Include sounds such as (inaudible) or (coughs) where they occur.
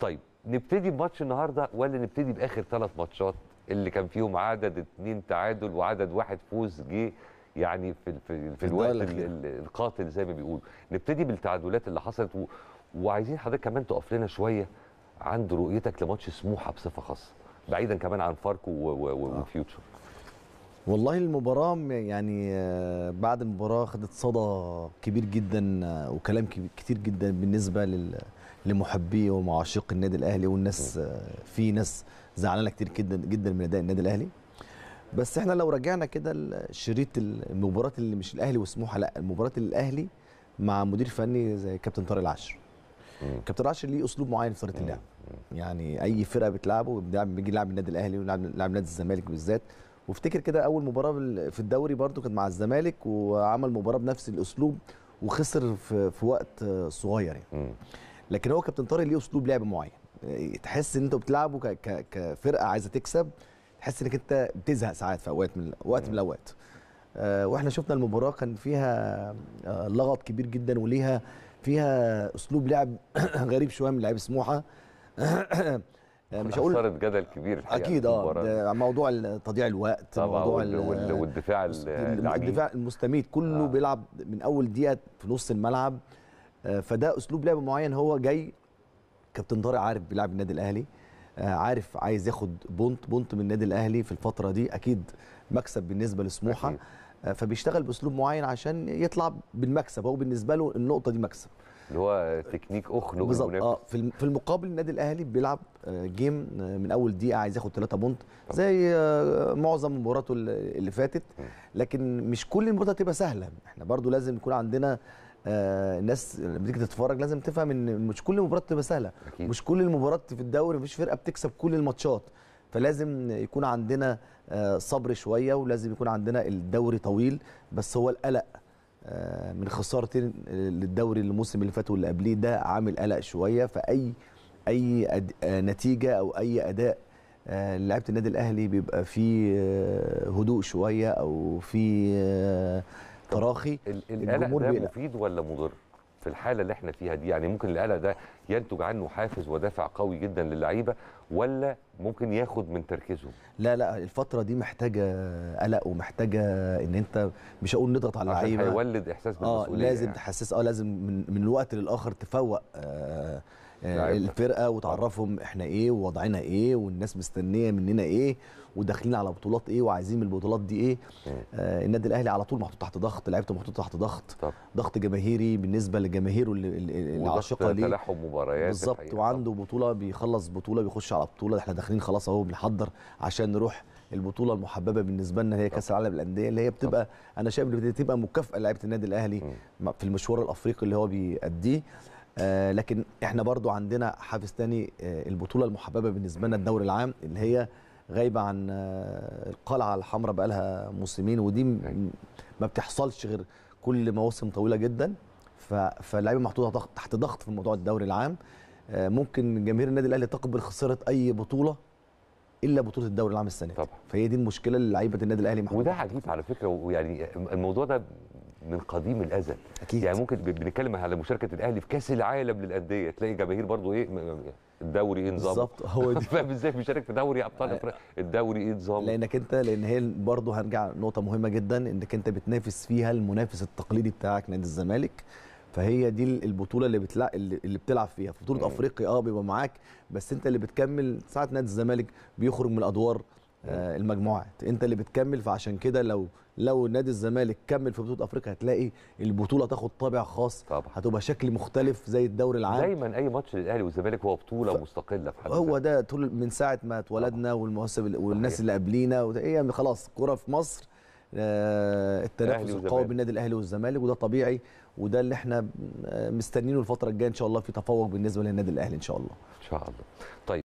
طيب نبتدي بماتش النهارده ولا نبتدي باخر ثلاث ماتشات اللي كان فيهم عدد اثنين تعادل وعدد واحد فوز جه يعني في في, في الوقت القاتل زي ما بيقولوا نبتدي بالتعادلات اللي حصلت و... وعايزين حضرتك كمان تقف لنا شويه عند رؤيتك لماتش سموحه بصفه خاصه بعيدا كمان عن فاركو وفيوتشر و... و... آه. والله المباراة يعني آه، بعد المباراة خدت صدى كبير جدا آه، وكلام كتير جدا بالنسبة لمحبي ومعاشق النادي الأهلي والناس آه، في ناس زعلانة كتير جدا جدا من أداء النادي الأهلي بس احنا لو رجعنا كده شريط المباراة اللي مش الأهلي وسموحة لا المباراة الأهلي مع مدير فني زي كابتن طارق العشر كابتن العشر ليه أسلوب معين في طريقة اللعب يعني أي فرقة بتلعبه بيجي يلعب النادي الأهلي ويلعب نادي الزمالك بالذات وافتكر كده اول مباراه في الدوري برده كانت مع الزمالك وعمل مباراه بنفس الاسلوب وخسر في, في وقت صغير يعني لكن هو كابتن طارق ليه اسلوب لعب معين تحس ان انت بتلعبه كفرقه عايزه تكسب تحس انك انت بتزهق ساعات في اوقات من وقت من الاوقات آه، واحنا شفنا المباراه كان فيها آه، لغط كبير جدا وليها فيها اسلوب لعب (coughs) غريب شويه من لعيب سموحه (coughs) آه، مش هقول اثارت جدل كبير اكيد اه موضوع تضييع الوقت طبعا موضوع والدفاع الدفاع المستميت كله آه. بيلعب من اول دقيقه في نص الملعب آه، فده اسلوب لعب معين هو جاي كابتن طارق عارف بيلعب النادي الاهلي آه، عارف عايز ياخد بونت بونت من النادي الاهلي في الفتره دي اكيد مكسب بالنسبه لسموحه فبيشتغل باسلوب معين عشان يطلع بالمكسب هو بالنسبه له النقطه دي مكسب اللي هو تكنيك اخنق بالظبط اه في المقابل النادي الاهلي بيلعب آه، جيم آه، من اول دقيقه عايز ياخد 3 بونت زي آه، معظم مباراته اللي فاتت لكن مش كل المباريات هتبقى سهله احنا برضو لازم يكون عندنا الناس لما تيجي تتفرج لازم تفهم ان مش كل المباريات تبقى سهله أكيد. مش كل المباريات في الدوري مفيش فرقه بتكسب كل الماتشات فلازم يكون عندنا صبر شويه ولازم يكون عندنا الدوري طويل بس هو القلق آه، من خسارتين للدوري الموسم اللي فات واللي قبليه ده عامل قلق شويه فاي اي أد... آه، نتيجه او اي اداء آه، لعيبه النادي الاهلي بيبقى فيه هدوء شويه او في تراخي القلق ده مفيد ولا مضر؟ في الحاله اللي احنا فيها دي يعني ممكن القلق ده ينتج عنه حافز ودافع قوي جدا للعيبه ولا ممكن ياخد من تركيزهم لا لا الفتره دي محتاجه قلق ومحتاجه ان انت مش هقول نضغط على اللعيبه هيولد احساس آه، بالمسؤوليه اه لازم يعني. تحسس اه لازم من, من الوقت للاخر تفوق آه آه، الفرقه وتعرفهم احنا ايه ووضعنا ايه والناس مستنيه مننا ايه وداخلين على بطولات ايه وعايزين البطولات دي ايه آه النادي الاهلي على طول محطوط تحت ضغط لعيبته محطوط تحت ضغط طب. ضغط جماهيري بالنسبه لجماهيره العاشقه ليه تلاحم مباريات بالظبط وعنده بطوله بيخلص بطوله بيخش على بطوله احنا داخلين خلاص اهو بنحضر عشان نروح البطوله المحببه بالنسبه لنا هي كاس العالم للانديه اللي هي بتبقى طب. انا شايف ان بتبقى مكافاه لعيبه النادي الاهلي م. في المشوار الافريقي اللي هو بيأديه آه، لكن احنا برضو عندنا حافز تاني آه، البطوله المحببه بالنسبه لنا الدوري العام اللي هي غايبه عن آه، القلعه الحمراء بقالها موسمين ودي أيوة. ما بتحصلش غير كل مواسم طويله جدا فاللعيبه محطوطه تحت ضغط في موضوع الدوري العام ممكن جماهير النادي الاهلي تقبل خساره اي بطوله الا بطوله الدوري العام السنه طبعا فهي دي المشكله اللي لعيبه النادي الاهلي محطوطه وده عجيب على فكره ويعني الموضوع ده من قديم الازل اكيد يعني ممكن بنتكلم على مشاركه الاهلي في كاس العالم للانديه تلاقي جماهير برضو ايه الدوري ايه نظامه بالظبط هو (laughs) فاهم ازاي بيشارك في دوري ابطال افريقيا الدوري ايه نظامه لانك انت لان هي برضه هنرجع نقطه مهمه جدا انك انت بتنافس فيها المنافس التقليدي بتاعك نادي الزمالك فهي دي البطوله اللي بتلع... اللي بتلعب فيها في بطوله افريقيا اه بيبقى معاك بس انت اللي بتكمل ساعه نادي الزمالك بيخرج من الادوار آه، المجموعات انت اللي بتكمل فعشان كده لو لو نادي الزمالك كمل في بطوله افريقيا هتلاقي البطوله تاخد طابع خاص طبعا. هتبقى شكل مختلف زي الدوري العام دايما اي ماتش للاهلي والزمالك هو بطوله ف... مستقله في هو ده طول من ساعه ما اتولدنا والمؤسسه والناس اللي قبلينا وهي يعني خلاص كره في مصر آه التنافس القوي بين النادي الاهلي والزمالك وده طبيعي وده اللي احنا آه، مستنيينه الفتره الجايه ان شاء الله في تفوق بالنسبه للنادي الاهلي ان شاء الله ان شاء الله طيب